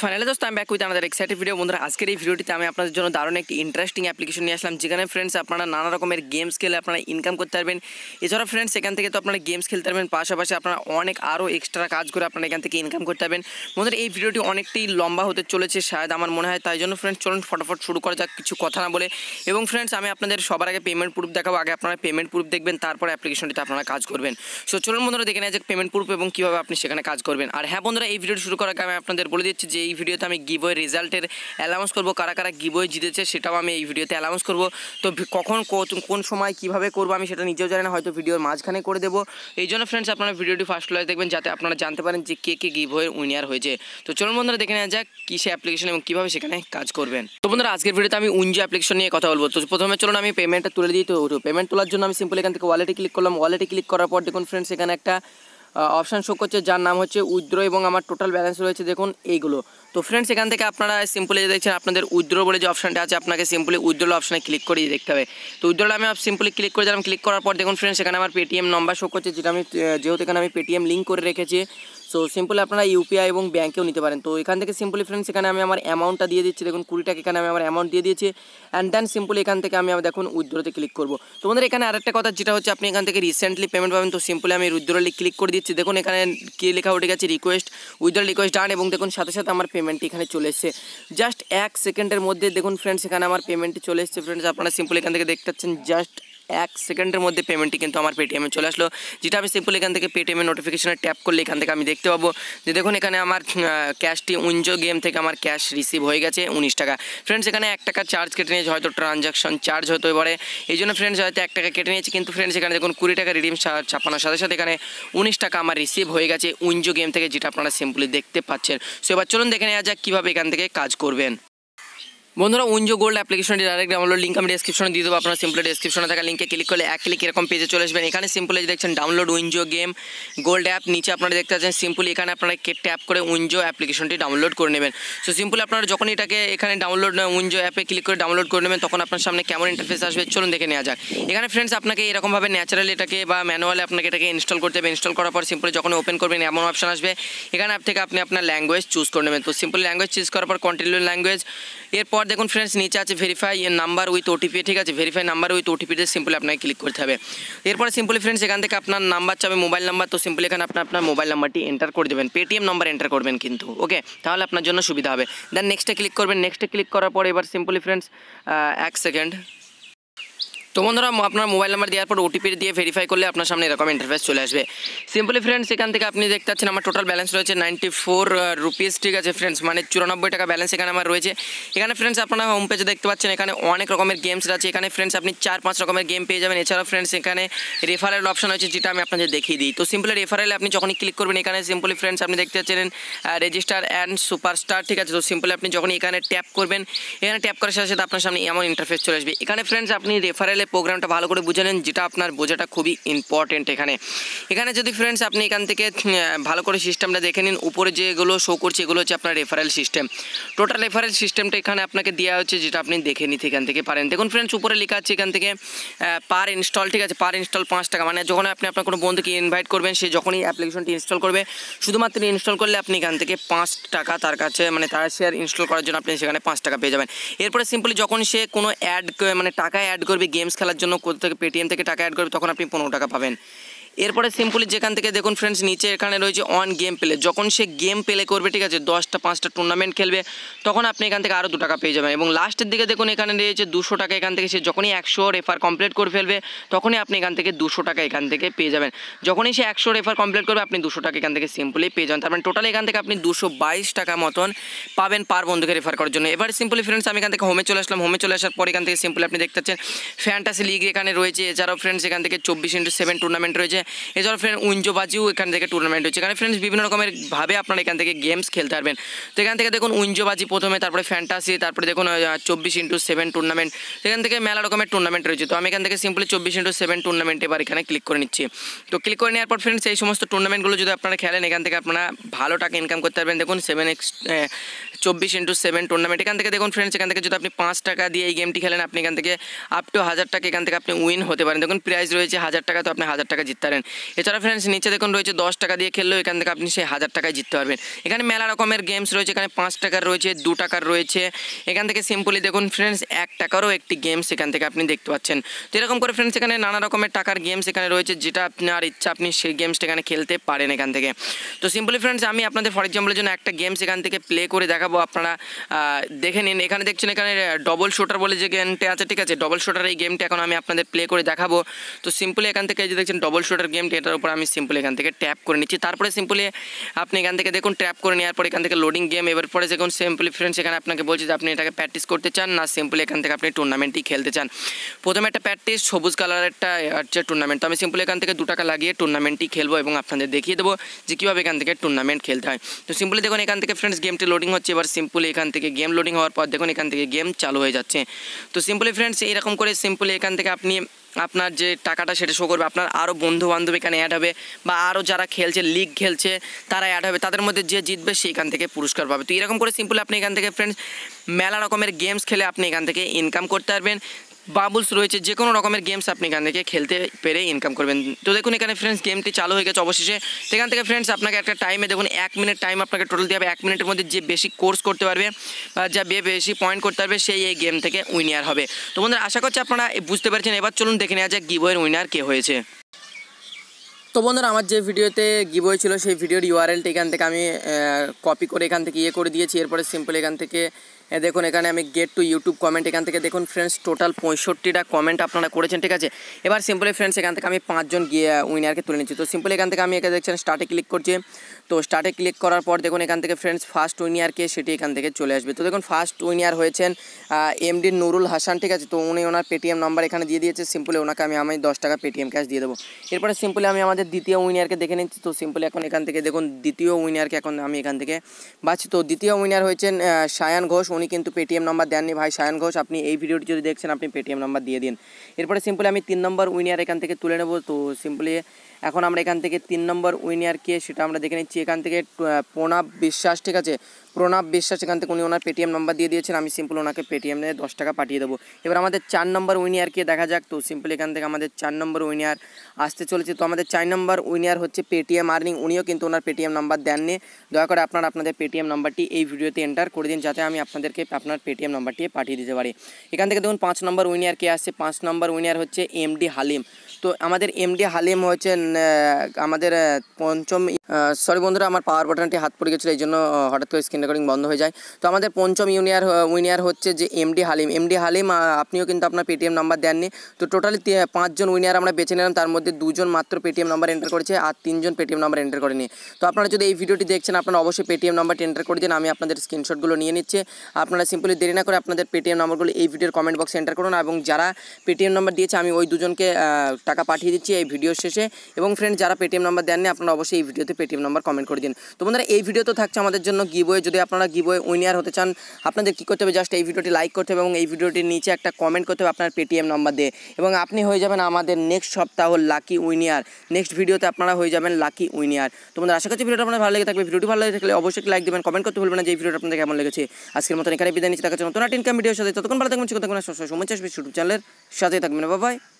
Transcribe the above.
finally দোস্ত আমি back with আমাদের এক্সাইটেড ভিডিও বন্ধুরা আজকের এই ভিডিওটিতে আমি আপনাদের জন্য দারুণ একটি ইন্টারেস্টিং অ্যাপ্লিকেশন নিয়ে আসলাম যেখানে ফ্রেন্ডস আপনারা নানা রকমের গেমস খেলে আপনারা ইনকাম করতে পারবেন এছাড়া ফ্রেন্ডস এখান থেকে তো আপনারা গেমস খেলতে পারবেন পাশাপাশি আপনারা অনেক আরও এক্সট্রা কাজ করে আপনারা এখান থেকে ইনকাম করতে পারবেন বন্ধুরা এই ভিডিওটি অনেকটাই লম্বা হতে চলেছে শায়দ আমার মনে হয় তাই জন্য ফ্রেন্ডস চলুন ফটাফট শুরু করা যাক কিছু কথা না বলে এবং ফ্রেন্ডস আমি আপনাদের সবার আগে পেমেন্ট প্রুফ দেখাবো আগে আপনারা পেমেন্ট প্রুফ দেখবেন তারপরে অ্যাপ্লিকেশনটিতে আপনারা কাজ করবেন সো চলুন বন্ধুরা দেখে নেওয়া যাক পেমেন্ট প্রুফ এবং কীভাবে আপনি সেখানে কাজ করবেন আর হ্যাঁ বন্ধুরা এই ভিডিও শুরু করার আগে আমি আপনাদের বলে দিচ্ছি যে এই ভিডিওতে আমি গিবই রেজাল্টের অ্যালাউন্স করব কারা কারা গিবই জিতেছে সেটাও আমি এই ভিডিওতে অ্যালাউন্স করব তো কখন কোন সময় কিভাবে করব আমি সেটা নিজেও জানি না হয়তো ভিডিওর মাঝখানে করে দেবো এই জন্য ফ্রেন্ডস আপনারা ভিডিওটি ফার্স্ট লাইজ দেখবেন যাতে আপনারা জানতে পারেন যে কে কে গিবয়ের উইনার হয়েছে তো চলুন বন্ধুরা দেখে নেওয়া যাক কী সে অ্যাপ্লিকেশন এবং কীভাবে সেখানে কাজ করবেন তো বন্ধুরা আজকের ভিডিওতে আমি উইনজি অ্যাপ্লিকেশন নিয়ে কথা বলবো তো প্রথমে চলুন আমি পেমেন্টটা তুলে দিই তো পেমেন্ট তোলার জন্য আমি সিম্পল এখান থেকে ওয়ালেটে ক্লিক করলাম ওয়ালেটে ক্লিক করার পর দেখুন ফ্রেন্ডস এখানে একটা অপশান শো করছে যার নাম হচ্ছে উইদ্রো এবং আমার টোটাল ব্যালেন্স রয়েছে দেখুন এইগুলো তো ফ্রেন্ডস এখান থেকে আপনারা সিম্পলি যে দেখছেন আপনাদের উইথড্র বলে যে অপশানটা আছে আপনাকে সিম্পলি উইথড্রল অপশানে ক্লিক করে দেখতে হবে তো উইথড্রল আমি সিম্পলি ক্লিক করে দিলাম ক্লিক করার পর দেখুন ফ্রেন্ডস এখানে আমার পেটিএম নম্বর শো করছে যেটা আমি যেহেতু এখানে আমি পেটিএম লিঙ্ক করে রেখেছি সো সিম্পলি আপনারা ইউপিআই এবং ব্যাঙ্কেও নিতে পারেন তো এখান থেকে সিম্পলি ফ্রেন্ডস এখানে আমি আমার অ্যামাউন্টটা দিয়ে দিচ্ছি দেখুন কুড়ি টাকা এখানে আমি আমার অ্যামাউন্ট দিয়ে দিয়েছি অ্যান্ড দেন সিম্পলি এখান থেকে আমি দেখুন উইথড্রোতে ক্লিক করবো তোমাদের এখানে আরেকটা কথা যেটা হচ্ছে আপনি এখান থেকে রিসেন্টলি পেমেন্ট পাবেন তো সিম্পলি আমি উইথড্রোলে ক্লিক করে দিচ্ছি দেখুন এখানে কী লেখা উঠে গেছে রিকোয়েস্ট উইদ্রো রিকোয়েস্ট ডান এবং দেখুন সাথে সাথে আমার পেমেন্টটি এখানে চলে এসছে জাস্ট এক সেকেন্ডের মধ্যে দেখুন ফ্রেন্ডস এখানে আমার পেমেন্টটি চলে এসছে ফ্রেন্ডস আপনারা সিম্পলি এখান থেকে দেখতে পাচ্ছেন জাস্ট এক সেকেন্ডের মধ্যে পেমেন্টটি কিন্তু আমার পেটিএমে চলে আসলো যেটা আমি সিম্পল এখান থেকে পেটিএমে নোটিফিকেশানে ট্যাপ করলে এখান থেকে আমি দেখতে পাবো যে দেখুন এখানে আমার ক্যাশটি উঞ্জো গেম থেকে আমার ক্যাশ রিসিভ হয়ে গেছে উনিশ টাকা ফ্রেন্ডস এখানে এক টাকা চার্জ কেটে নিয়েছে হয়তো ট্রানজাকশন চার্জ হতে পারে এই জন্য ফ্রেন্ডস হয়তো এক টাকা কেটে নিয়েছে কিন্তু ফ্রেন্ডস এখানে দেখুন কুড়ি টাকা রিডিম ছাপানোর সাথে সাথে এখানে উনিশ টাকা আমার রিসিভ হয়ে গেছে উঞ্জো গেম থেকে যেটা আপনারা সিম্পলি দেখতে পাচ্ছেন সো এবার চলুন দেখে নেওয়া যাক কীভাবে এখান থেকে কাজ করবেন বন্ধুরা উঞ্জো গোল্ড অ্যাপ্লিকেশনটি ডাইরেক্ট ডাউনলোড লিঙ্ক আমি ডিসক্রিপশনে দিয়ে দেবো আপনার সিম্পলি ডিসক্রিপশনে থাকা লিঙ্কে ক্লিক করলে এক ক্লিক এরকম পেজে চলে আসবেন এখানে সিম্পলি দেখছেন download Winzo game gold app নিচে আপনারা দেখতে পাচ্ছেন সিম্পলি এখানে আপনারা কে ট্যাপ করে উইঞ্জো অ্যাপ্লিকেশনটি ডাউনলোড করে নেবেন সো সিম্পলি আপনারা যখন এটাকে এখানে ডাউনলোড উইঞ্জো অ্যাপে ক্লিক করে ডাউনলোড করে নেবেন তখন আপনার সামনে কেমন ইন্টারফেস আসবে চলুন দেখে নেওয়া যাক এখানে ফ্রেন্ডস আপনাকে এরকমভাবে ন্যাচারালি এটাকে বা ম্যানুয়ালি আপনাকে এটাকে ইনস্টল করতে হবে ইনস্টল করার পর সিম্পলি যখন ওপেন করবেন এমন অপশন আসবে এখানে অ্যাপ থেকে আপনি আপনার ল্যাঙ্গুয়েজ চুজ করে নেবেন তো সিম্পলি ল্যাঙ্গুয়েজ চুজ করার পর কন্টিনিউ ল্যাঙ্গুয়েজ এরপর নাম্বার দেখুন ফ্রেন্ডস নিচে আছে ভেরিফাই নাম্বার উইথ ওটিপি ঠিক আছে ভেরিফাই নাম্বার উইথ ওটিপিতে সিম্পলি আপনাকে ক্লিক করতে হবে এরপরে সিম্পলি ফ্রেন্ডস এখান থেকে আপনার নাম্বার চাবে মোবাইল নাম্বার তো সিম্পলি এখানে আপনার আপনার মোবাইল নাম্বারটি এন্টার করে দেবেন পেটিএম নাম্বার এন্টার করবেন কিন্তু ওকে তাহলে আপনার জন্য সুবিধা হবে দেন নেক্সটে ক্লিক করবেন নেক্সটে ক্লিক করার পরে এবার সিম্পলি ফ্রেন্ডস এক সেকেন্ড তো বন্ধুরা আপনার মোবাইল নাম্বার দেওয়ার পর ওটিপি দিয়ে ভেরিফাই করলে আপনার সামনে এরকম ইন্টারফেস চলে আসবে সিম্পলি ফ্রেন্ডস এখান থেকে আপনি দেখতে পাচ্ছেন আমার টোটাল ব্যালেন্স রয়েছে নাইনটি ফোর রুপিস ঠিক আছে ফ্রেন্ডস মানে চুরানব্বই টাকা ব্যালেন্স এখানে আমার রয়েছে এখানে ফ্রেন্ডস আপনারা হোম পেজে দেখতে পাচ্ছেন এখানে অনেক রকমের গেমস আছে এখানে ফ্রেন্ডস আপনি চার পাঁচ রকমের গেম পেয়ে যাবেন এছাড়াও ফ্রেন্ডস এখানে রেফারেল অপশন আছে যেটা আমি আপনাদের দেখিয়ে দিই তো সিম্পলি রেফারেলে আপনি যখনই ক্লিক করবেন এখানে সিম্পলি ফ্রেন্ডস আপনি দেখতে পাচ্ছেন রেজিস্টার অ্যান্ড সুপারস্টার ঠিক আছে তো সিম্পলি আপনি যখন এখানে ট্যাপ করবেন এখানে ট্যাপ করার সাথে সাথে আপনার সামনে এমন ইন্টারফেস চলে আসবে এখানে ফ্রেন্ডস আপনি রেফারেলে প্রোগ্রামটা ভালো করে বুঝে নেন যেটা আপনার বোঝাটা খুবই ইম্পর্টেন্ট এখানে এখানে যদি ফ্রেন্ডস আপনি এখান থেকে ভালো করে সিস্টেমটা দেখে নিন উপরে যেগুলো শো করছে এগুলো হচ্ছে আপনার রেফারেল সিস্টেম টোটাল রেফারেল সিস্টেমটা এখানে আপনাকে দেওয়া হচ্ছে যেটা আপনি দেখে নিতে এখান থেকে পারেন দেখুন ফ্রেন্ডস উপরে লেখা আছে এখান থেকে পার ইনস্টল ঠিক আছে পার ইনস্টল পাঁচ টাকা মানে যখন আপনি আপনার কোনো বন্ধুকে ইনভাইট করবেন সে যখনই অ্যাপ্লিকেশনটি ইনস্টল করবে শুধুমাত্র ইনস্টল করলে আপনি এখান থেকে পাঁচ টাকা তার কাছে মানে তার শেয়ার ইনস্টল করার জন্য আপনি সেখানে পাঁচ টাকা পেয়ে যাবেন এরপরে সিম্পলি যখন সে কোনো অ্যাড মানে টাকা অ্যাড করবে গেমস খেলার জন্য কোথা থেকে পেটিএম থেকে টাকা অ্যাড করবে তখন আপনি পনেরো টাকা পাবেন এরপরে সিম্পলি যেখান থেকে দেখুন ফ্রেন্ডস নিচে এখানে রয়েছে অন গেম প্লে যখন সে গেম প্লে করবে ঠিক আছে দশটা পাঁচটা টুর্নামেন্ট খেলবে তখন আপনি এখান থেকে আরও দু টাকা পেয়ে যাবেন এবং লাস্টের দিকে দেখুন এখানে রয়েছে দুশো টাকা এখান থেকে সে যখনই একশো রেফার কমপ্লিট করে ফেলবে তখনই আপনি এখান থেকে দুশো টাকা এখান থেকে পেয়ে যাবেন যখনই সে একশো রেফার কমপ্লিট করবে আপনি দুশো টাকা এখান থেকে সিম্পলি পেয়ে যাবেন তারপরে মানে টোটাল এখান থেকে আপনি দুশো বাইশ টাকা মতন পাবেন পার বন্ধুকে রেফার করার জন্য এবার সিম্পলি ফ্রেন্ডস আমি এখান থেকে হোমে চলে আসলাম হোমে চলে আসার পর এখান থেকে সিম্পলি আপনি দেখতে পাচ্ছেন ফ্যান্টাসি লিগ এখানে রয়েছে এছাড়াও ফ্রেন্ডস এখান থেকে চব্বিশ ইন্টু সেভেন টুর্নামেন্ট রয়েছে এছাড়াও ফ্রেন্ড উঞ্জোবাজিও এখান থেকে টুর্নামেন্ট হচ্ছে এখানে ফ্রেন্ডস বিভিন্ন রকমের ভাবে আপনারা এখান থেকে গেমস খেলতে পারবেন তো এখান থেকে দেখুন উঞ্জোবাজি প্রথমে তারপরে ফ্যান্টাসি তারপরে দেখুন চব্বিশ ইন্টু সেভেন টুর্নামেন্ট সেখান থেকে মেলা রকমের টুর্নামেন্ট রয়েছে তো আমি এখান থেকে সিম্পলি চব্বিশ ইন্টু সেভেন টুর্নামেন্ট এবার এখানে ক্লিক করে নিচ্ছি তো ক্লিক করে নেওয়ার পর ফ্রেন্ডস এই সমস্ত টুর্নামেন্টগুলো যদি আপনারা খেলেন এখান থেকে আপনারা ভালো টাকা ইনকাম করতে পারবেন দেখুন সেভেন এক্স চব্বিশ ইন্টু সেভেন টুর্নামেন্ট এখান থেকে দেখুন ফ্রেন্ডস এখান থেকে যদি আপনি পাঁচ টাকা দিয়ে এই গেমটি খেলেন আপনি এখান থেকে আপ টু হাজার টাকা এখান থেকে আপনি উইন হতে পারেন দেখুন প্রাইজ রয়েছে হাজার টাকা তো আপনি হাজার টাকা জিততে পারেন এছাড়া ফ্রেন্ডস নিচে দেখুন রয়েছে দশ টাকা দিয়ে খেললেও এখান থেকে আপনি সেই হাজার টাকায় জিততে পারবেন এখানে মেলা রকমের গেমস রয়েছে এখানে পাঁচ টাকার রয়েছে দু টাকার রয়েছে এখান থেকে সিম্পলি দেখুন ফ্রেন্ডস এক টাকারও একটি গেমস এখান থেকে আপনি দেখতে পাচ্ছেন তো এরকম করে ফ্রেন্ডস এখানে নানা রকমের টাকার গেমস এখানে রয়েছে যেটা আপনার ইচ্ছা আপনি সেই গেমসটা এখানে খেলতে পারেন এখান থেকে তো সিম্পলি ফ্রেন্ডস আমি আপনাদের ফর এক্সাম্পলের জন্য একটা গেমস এখান থেকে প্লে করে দেখা দেখাবো আপনারা দেখে নিন এখানে দেখছেন এখানে ডবল শোটার বলে যে গেমটা আছে ঠিক আছে ডবল শোটার এই গেমটা এখন আমি আপনাদের প্লে করে দেখাবো তো সিম্পলি এখান থেকে যে দেখছেন ডবল শোটার গেমটা এটার উপর আমি সিম্পলি এখান থেকে ট্যাপ করে নিচ্ছি তারপরে সিম্পলি আপনি এখান থেকে দেখুন ট্যাপ করে নেওয়ার পরে এখান থেকে লোডিং গেম এবার পরে যখন সিম্পলি ফ্রেন্ডস এখানে আপনাকে বলছি যে আপনি এটাকে প্র্যাকটিস করতে চান না সিম্পলি এখান থেকে আপনি টুর্নামেন্টই খেলতে চান প্রথমে একটা প্র্যাকটিস সবুজ কালারের একটা হচ্ছে টুর্নামেন্ট তো আমি সিম্পলি এখান থেকে দু টাকা লাগিয়ে টুর্নামেন্টই খেলবো এবং আপনাদের দেখিয়ে দেবো যে কীভাবে এখান থেকে টুর্নামেন্ট খেলতে হয় তো সিম্পলি দেখুন এখান থেকে ফ্রেন্ডস গেমটি লোডিং হচ্ছে এবার সিম্পলি এখান থেকে গেম লোডিং হওয়ার পর দেখুন এখান থেকে গেম চালু হয়ে যাচ্ছে তো সিম্পলি ফ্রেন্ডস এইরকম করে সিম্পলি এখান থেকে আপনি আপনার যে টাকাটা সেটা শো করবে আপনার আরও বন্ধু বান্ধব এখানে অ্যাড হবে বা আরও যারা খেলছে লিগ খেলছে তারা অ্যাড হবে তাদের মধ্যে যে জিতবে সে এখান থেকে পুরস্কার পাবে তো এরকম করে সিম্পলি আপনি এখান থেকে ফ্রেন্ডস মেলা রকমের গেমস খেলে আপনি এখান থেকে ইনকাম করতে পারবেন বাবলস রয়েছে যে কোনো রকমের গেমস আপনি এখান থেকে খেলতে পেরে ইনকাম করবেন তো দেখুন এখানে ফ্রেন্ডস গেমটি চালু হয়ে গেছে অবশেষে সেখান থেকে ফ্রেন্ডস আপনাকে একটা টাইমে দেখুন এক মিনিট টাইম আপনাকে টোটাল দিয়ে হবে এক মিনিটের মধ্যে যে বেশি কোর্স করতে পারবে বা যা বেশি পয়েন্ট করতে পারবে সেই এই গেম থেকে উইনার হবে তো বন্ধুরা আশা করছি আপনারা বুঝতে পারছেন এবার চলুন দেখে নেওয়া যায় গিবয়ের উইনার কে হয়েছে তো বন্ধুরা আমার যে ভিডিওতে গিবয় ছিল সেই ভিডিওর ইউআরএলটা এখান থেকে আমি কপি করে এখান থেকে ইয়ে করে দিয়েছি এরপরে সিম্পল এখান থেকে হ্যাঁ, দেখুন এখানে আমি গেট টু ইউটিউব কমেন্ট এখান থেকে দেখুন ফ্রেন্ডস টোটাল পঁয়ষট্টিটা কমেন্ট আপনারা করেছেন ঠিক আছে এবার সিম্পলি ফ্রেন্ডস এখান থেকে আমি পাঁচজন গিয়ে উইনারকে তুলে নিচ্ছি তো সিম্পলি এখান থেকে আমি এখানে দেখছেন স্টার্টে ক্লিক করছি তো স্টার্টে ক্লিক করার পর দেখুন এখান থেকে ফ্রেন্ডস ফার্স্ট উইনিয়ারকে সেটি এখান থেকে চলে আসবে তো দেখুন ফার্স্ট উইনিয়ার হয়েছেন এমডি নুরুল হাসান ঠিক আছে তো উনি ওনার পেটিএম নাম্বার এখানে দিয়ে দিয়েছে সিম্পলি ওনাকে আমি আমি দশ টাকা পেটিএম ক্যাশ দিয়ে দেবো এরপরে সিম্পলি আমি আমাদের দ্বিতীয় উইনিয়ারকে দেখে নিচ্ছি তো সিম্পলি এখন এখান থেকে দেখুন দ্বিতীয় উইনিয়ারকে এখন আমি এখান থেকে বাছি তো দ্বিতীয় উইনিয়ার হয়েছেন সায়ান ঘোষ উনি কিন্তু Paytm নাম্বার দেননি ভাই শায়ান ঘোষ আপনি এই ভিডিওটি যদি দেখছেন আপনি Paytm নাম্বার দিয়ে দিন এরপর সিম্পলি আমি তিন নাম্বার উইনিয়ার এখান থেকে তুলে নেব তো সিম্পলি এখন আমরা এখান থেকে তিন নম্বর উইনিয়ার কে সেটা আমরা দেখে নিচ্ছি এখান থেকে প্রণব বিশ্বাস ঠিক আছে প্রণব বিশ্বাস এখান থেকে উনি ওনার পেটিএম নাম্বার দিয়ে দিয়েছেন আমি সিম্পল ওনাকে পেটিএমে দশ টাকা পাঠিয়ে দেবো এবার আমাদের চার নম্বর কে দেখা যাক তো সিম্পল এখান থেকে আমাদের চার নম্বর উইনিয়ার আসতে চলেছে তো আমাদের চার নম্বর উইনিয়ার হচ্ছে পেটিএম আর্নিং উনিও কিন্তু ওনার পেটিএম নাম্বার দেননি দয়া করে আপনারা আপনাদের পেটিএম নাম্বারটি এই ভিডিওতে এন্টার করে দিন যাতে আমি আপনাদেরকে আপনার পেটিএম নাম্বারটি পাঠিয়ে দিতে পারি এখান থেকে দেখুন পাঁচ নম্বর উইনিয়ারকে আসছে পাঁচ নম্বর উইনিয়ার হচ্ছে এমডি হালিম তো আমাদের এমডি হালিম হচ্ছে আমাদের পঞ্চম সরি বন্ধুরা আমার পাওয়ার বাটনটি হাত পড়ে গেছিলো এই জন্য হঠাৎ করে স্ক্রিন রেকর্ডিং বন্ধ হয়ে যায় তো আমাদের পঞ্চম ইউনিয়ার উইনিয়ার হচ্ছে যে এমডি হালিম এমডি হালিম আপনিও কিন্তু আপনার পেটিএম নাম্বার দেননি তো টোটালি পাঁচজন উইনিয়ার আমরা বেছে নিলাম তার মধ্যে দুজন মাত্র পেটিএম নাম্বার এন্টার করেছে আর তিনজন পেটিএম নাম্বার এন্টার করেনি তো আপনারা যদি এই ভিডিওটি দেখছেন আপনারা অবশ্যই পেটিএম নাম্বারটি এন্টার করে দিন আমি আপনাদের স্ক্রিনশটগুলো নিয়ে নিচ্ছে আপনারা সিম্পলি দেরি না করে আপনাদের পেটিএম নাম্বারগুলো এই ভিডিওর কমেন্ট বক্সে এন্টার করুন এবং যারা পেটিএম নাম্বার দিয়েছে আমি ওই দুজনকে টাকা পাঠিয়ে দিচ্ছি এই ভিডিও শেষে এবং ফ্রেন্ড যারা পেটিএম নাম্বার দেননি আপনারা অবশ্যই এই ভিডিওতে পেটিএম নাম্বার কমেন্ট করে দিন তো বন্ধুরা এই ভিডিও তো থাকছে আমাদের জন্য গিবোয়ে যদি আপনারা গিবোয়ে উইনার হতে চান আপনাদের কী করতে হবে জাস্ট এই ভিডিওটি লাইক করতে হবে এবং এই ভিডিওটির নিচে একটা কমেন্ট করতে হবে আপনার পেটিএম নাম্বার দিয়ে এবং আপনি হয়ে যাবেন আমাদের নেক্সট সপ্তাহ লাকি উইনিয়ার নেক্সট ভিডিওতে আপনারা হয়ে যাবেন লাকি উইনিয়ার তো বন্ধুরা আশা করছি ভিডিওটা আপনার ভালো লেগে থাকবে ভিডিওটি ভালো লাগে থাকলে অবশ্যই লাইক দেবেন কমেন্ট করতে ভুলবেন না যে ভিডিওটা আপনাদের কেমন লেগেছে আজকের মতন এখানে বিদায় নিচ্ছে থাকার জন্য নতুন ইনকাম ভিডিওর সাথে ততক্ষণ ভালো থাকবেন সময় চাষ ইউটিউব চ্যানেলের সাথে থাকবেন বাবাই